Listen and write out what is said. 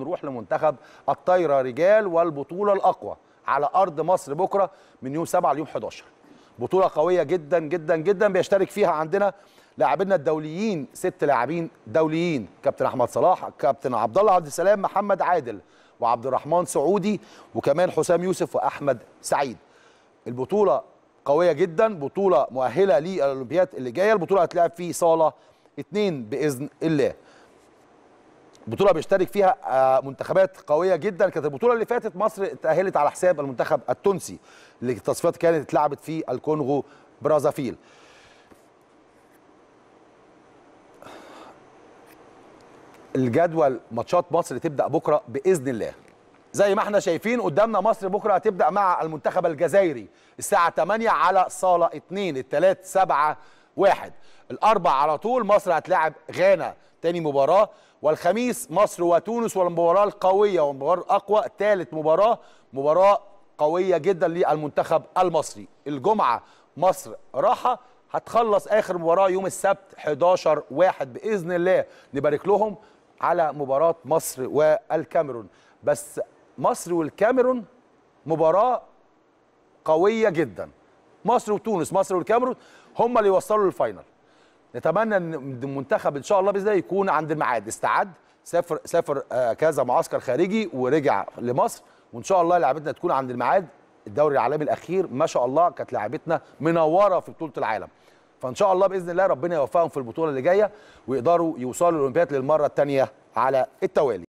نروح لمنتخب الطايره رجال والبطوله الاقوى على ارض مصر بكره من يوم 7 ليوم 11 بطوله قويه جدا جدا جدا بيشترك فيها عندنا لاعبينا الدوليين ست لاعبين دوليين كابتن احمد صلاح كابتن عبد الله عبد السلام محمد عادل وعبد الرحمن سعودي وكمان حسام يوسف واحمد سعيد البطوله قويه جدا بطوله مؤهله للاولمبياد اللي جايه البطوله هتلعب في صاله اتنين باذن الله بطوله بيشترك فيها آه، منتخبات قويه جدا كانت البطوله اللي فاتت مصر تاهلت على حساب المنتخب التونسي اللي التصفيات كانت اتلعبت في الكونغو برازافيل الجدول ماتشات مصر تبدا بكره باذن الله زي ما احنا شايفين قدامنا مصر بكره هتبدا مع المنتخب الجزائري الساعه 8 على صاله 2 الثلاث 7 واحد الاربع على طول مصر هتلاعب غانا تاني مباراه والخميس مصر وتونس والمباراه القويه والمباراه الاقوى ثالث مباراه مباراه قويه جدا للمنتخب المصري الجمعه مصر راحه هتخلص اخر مباراه يوم السبت 11 واحد باذن الله نبارك لهم على مباراه مصر والكاميرون بس مصر والكاميرون مباراه قويه جدا مصر وتونس مصر والكاميرون هم اللي يوصلوا للفاينل نتمنى ان المنتخب ان شاء الله باذن الله يكون عند الميعاد استعد سافر سافر آه، كذا معسكر خارجي ورجع لمصر وان شاء الله لعبتنا تكون عند الميعاد الدوري العالمي الاخير ما شاء الله كانت لعبتنا منوره في بطوله العالم فان شاء الله باذن الله ربنا يوفقهم في البطوله اللي جايه ويقدروا يوصلوا الاولمبياد للمره الثانيه على التوالي